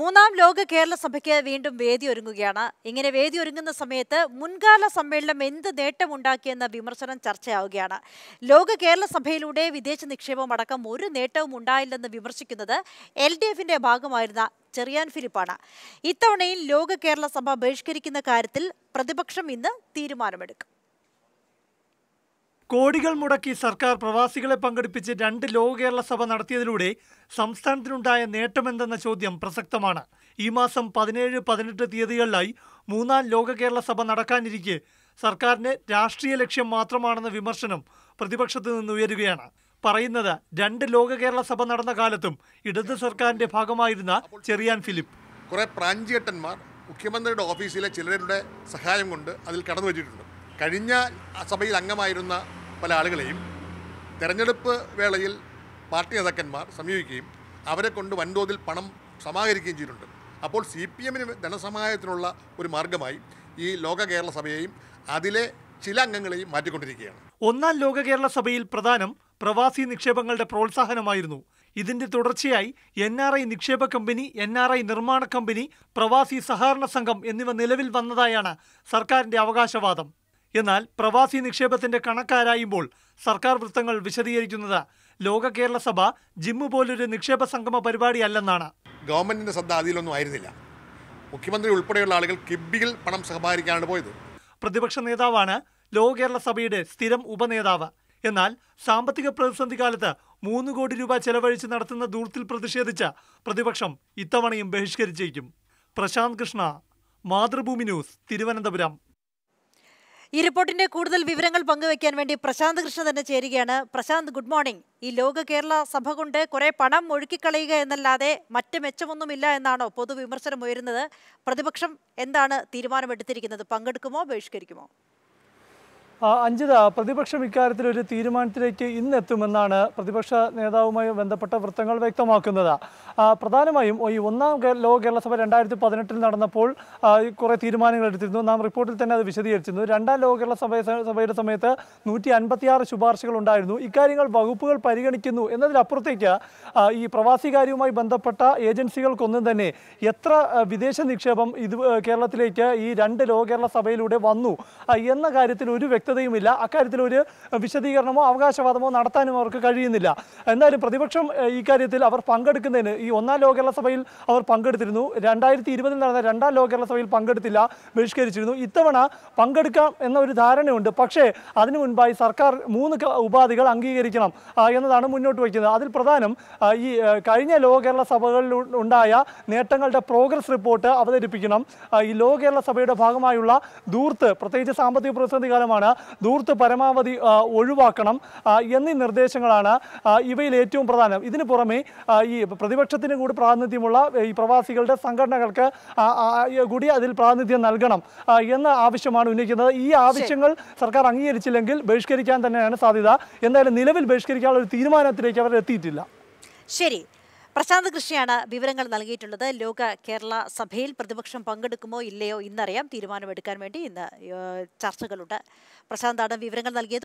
മൂന്നാം ലോക കേരള സഭയ്ക്ക് വീണ്ടും വേദി ഒരുങ്ങുകയാണ് ഇങ്ങനെ വേദി ഒരുങ്ങുന്ന സമയത്ത് മുൻകാല സമ്മേളനം എന്ത് നേട്ടമുണ്ടാക്കിയെന്ന വിമർശനം ചർച്ചയാവുകയാണ് ലോക കേരള സഭയിലൂടെ വിദേശ നിക്ഷേപം അടക്കം ഒരു നേട്ടവും ഉണ്ടായില്ലെന്ന് വിമർശിക്കുന്നത് എൽ ഡി എഫിന്റെ ഭാഗമായിരുന്ന ചെറിയാൻ ഫിലിപ്പാണ് ഇത്തവണയിൽ ലോക കേരള സഭ ബഹിഷ്കരിക്കുന്ന കാര്യത്തിൽ പ്രതിപക്ഷം ഇന്ന് തീരുമാനമെടുക്കും കോടികൾ മുടക്കി സർക്കാർ പ്രവാസികളെ പങ്കെടുപ്പിച്ച് രണ്ട് ലോക കേരള സഭ നടത്തിയതിലൂടെ സംസ്ഥാനത്തിനുണ്ടായ നേട്ടമെന്തെന്ന ചോദ്യം പ്രസക്തമാണ് ഈ മാസം പതിനേഴ് പതിനെട്ട് തീയതികളിലായി മൂന്നാം ലോക കേരള സഭ നടക്കാനിരിക്കെ സർക്കാരിന് രാഷ്ട്രീയ ലക്ഷ്യം മാത്രമാണെന്ന വിമർശനം പ്രതിപക്ഷത്തു നിന്ന് ഉയരുകയാണ് പറയുന്നത് രണ്ട് ലോക കേരള സഭ നടന്ന കാലത്തും ഇടത് സർക്കാരിന്റെ ഭാഗമായിരുന്ന ചെറിയാൻ ഫിലിപ്പ് കുറെ പ്രാഞ്ചിയേട്ടന്മാർ മുഖ്യമന്ത്രിയുടെ ഓഫീസിലെ ചിലരുടെ സഹായം കൊണ്ട് അതിൽ കടന്നു വെച്ചിട്ടുണ്ട് കഴിഞ്ഞ സഭയിൽ അംഗമായിരുന്ന പല ആളുകളെയും തെരഞ്ഞെടുപ്പ് വേളയിൽ പാർട്ടി നേതാക്കന്മാർ സമീപിക്കുകയും അവരെ കൊണ്ട് വൻതോതിൽ പണം സമാഹരിക്കുകയും ചെയ്തിട്ടുണ്ട് അപ്പോൾ സി പി എമ്മിന് ധനസഹായത്തിനുള്ള ഒരു മാർഗമായി ഈ ലോക കേരള സഭയെയും അതിലെ ചില അംഗങ്ങളെയും മാറ്റിക്കൊണ്ടിരിക്കുകയാണ് ഒന്നാം ലോക കേരള സഭയിൽ പ്രധാനം പ്രവാസി നിക്ഷേപങ്ങളുടെ പ്രോത്സാഹനമായിരുന്നു ഇതിന്റെ തുടർച്ചയായി എൻ ആർ ഐ നിക്ഷേപ കമ്പനി എൻ ആർ ഐ നിർമ്മാണ കമ്പനി പ്രവാസി സഹകരണ സംഘം എന്നിവ നിലവിൽ വന്നതായാണ് സർക്കാരിന്റെ അവകാശവാദം എന്നാൽ പ്രവാസി നിക്ഷേപത്തിന്റെ കണക്കാരായുമ്പോൾ സർക്കാർ വൃത്തങ്ങൾ വിശദീകരിക്കുന്നത് ലോക കേരള സഭ ജിമ്മു പോലൊരു നിക്ഷേപ സംഗമ പരിപാടിയല്ലെന്നാണ് ഗവൺമെന്റിന്റെ ശ്രദ്ധ അതിലൊന്നും ആയിരുന്നില്ല മുഖ്യമന്ത്രി ഉൾപ്പെടെയുള്ള ആളുകൾ കിബിയിൽ പണം സഹപാരിക്കാനാണ് പോയത് പ്രതിപക്ഷ നേതാവാണ് ലോക കേരള സഭയുടെ സ്ഥിരം ഉപനേതാവ് എന്നാൽ സാമ്പത്തിക പ്രതിസന്ധി കാലത്ത് മൂന്ന് കോടി രൂപ ചെലവഴിച്ച് നടത്തുന്ന ദൂർത്തിൽ പ്രതിഷേധിച്ച പ്രതിപക്ഷം ഇത്തവണയും ബഹിഷ്കരിച്ചേക്കും പ്രശാന്ത് കൃഷ്ണ മാതൃഭൂമി ന്യൂസ് തിരുവനന്തപുരം ഈ റിപ്പോർട്ടിന്റെ കൂടുതൽ വിവരങ്ങൾ പങ്കുവയ്ക്കാൻ വേണ്ടി പ്രശാന്ത് കൃഷ്ണ തന്നെ ചേരുകയാണ് പ്രശാന്ത് ഗുഡ് മോർണിംഗ് ഈ ലോക കേരള സഭ കൊണ്ട് കുറെ പണം ഒഴുക്കിക്കളയുക എന്നല്ലാതെ മറ്റ് മെച്ചമൊന്നുമില്ല എന്നാണോ പൊതുവിമർശനം ഉയരുന്നത് പ്രതിപക്ഷം എന്താണ് തീരുമാനമെടുത്തിരിക്കുന്നത് പങ്കെടുക്കുമോ ബഹിഷ്കരിക്കുമോ അഞ്ജിത പ്രതിപക്ഷം ഇക്കാര്യത്തിൽ ഒരു തീരുമാനത്തിലേക്ക് ഇന്നെത്തുമെന്നാണ് പ്രതിപക്ഷ നേതാവുമായി ബന്ധപ്പെട്ട വൃത്തങ്ങൾ വ്യക്തമാക്കുന്നത് പ്രധാനമായും ഈ ഒന്നാം ലോക കേരളസഭ രണ്ടായിരത്തി പതിനെട്ടിൽ നടന്നപ്പോൾ കുറേ തീരുമാനങ്ങൾ എടുത്തിരുന്നു നാം റിപ്പോർട്ടിൽ തന്നെ അത് വിശദീകരിച്ചിരുന്നു രണ്ടാം ലോക കേരള സഭ സഭയുടെ സമയത്ത് നൂറ്റി അൻപത്തിയാറ് ശുപാർശകൾ ഉണ്ടായിരുന്നു ഇക്കാര്യങ്ങൾ വകുപ്പുകൾ പരിഗണിക്കുന്നു എന്നതിലപ്പുറത്തേക്ക് ഈ പ്രവാസി കാര്യവുമായി ബന്ധപ്പെട്ട ഏജൻസികൾക്കൊന്നും തന്നെ എത്ര വിദേശ നിക്ഷേപം ഇത് കേരളത്തിലേക്ക് ഈ രണ്ട് ലോക കേരള സഭയിലൂടെ വന്നു എന്ന കാര്യത്തിൽ ഒരു വ്യക്തത വ്യക്തതയുമില്ല അക്കാര്യത്തിൽ ഒരു വിശദീകരണമോ അവകാശവാദമോ നടത്താനും അവർക്ക് കഴിയുന്നില്ല എന്നാലും പ്രതിപക്ഷം ഇക്കാര്യത്തിൽ അവർ പങ്കെടുക്കുന്നതിന് ഈ ഒന്നാം ലോക കേരളസഭയിൽ അവർ പങ്കെടുത്തിരുന്നു രണ്ടായിരത്തി ഇരുപതിൽ നടന്ന രണ്ടാം ലോക കേരളസഭയിൽ പങ്കെടുത്തില്ല ബഹിഷ്കരിച്ചിരുന്നു ഇത്തവണ പങ്കെടുക്കാം എന്ന ഒരു ധാരണയുണ്ട് പക്ഷേ അതിനു മുൻപായി സർക്കാർ മൂന്ന് ഉപാധികൾ അംഗീകരിക്കണം എന്നതാണ് മുന്നോട്ട് വയ്ക്കുന്നത് അതിൽ പ്രധാനം ഈ കഴിഞ്ഞ ലോക കേരള സഭകളിൽ ഉണ്ടായ നേട്ടങ്ങളുടെ പ്രോഗ്രസ് റിപ്പോർട്ട് അവതരിപ്പിക്കണം ഈ ലോക കേരള സഭയുടെ ഭാഗമായുള്ള ദൂർത്ത് പ്രത്യേകിച്ച് സാമ്പത്തിക പ്രതിസന്ധി കാലമാണ് ദൂർത്ത് പരമാവധി ഒഴിവാക്കണം എന്നീ നിർദ്ദേശങ്ങളാണ് ഇവയിൽ ഏറ്റവും പ്രധാനം ഇതിനു പുറമെ ഈ പ്രതിപക്ഷത്തിന് കൂടി പ്രാതിനിധ്യമുള്ള ഈ പ്രവാസികളുടെ സംഘടനകൾക്ക് കൂടി അതിൽ പ്രാതിനിധ്യം നൽകണം എന്ന ആവശ്യമാണ് ഉന്നയിക്കുന്നത് ഈ ആവശ്യങ്ങൾ സർക്കാർ അംഗീകരിച്ചില്ലെങ്കിൽ ബഹിഷ്കരിക്കാൻ തന്നെയാണ് സാധ്യത എന്തായാലും നിലവിൽ ബഹിഷ്കരിക്കാനുള്ള ഒരു തീരുമാനത്തിലേക്ക് അവർ എത്തിയിട്ടില്ല ശരി പ്രശാന്ത് കൃഷിയാണ് വിവരങ്ങൾ നൽകിയിട്ടുള്ളത് ലോക കേരള സഭയിൽ പ്രതിപക്ഷം പങ്കെടുക്കുമോ ഇല്ലയോ ഇന്നറിയാം തീരുമാനമെടുക്കാൻ വേണ്ടി ഇന്ന് ചർച്ചകളുണ്ട് പ്രശാന്താണ് വിവരങ്ങൾ നൽകിയത്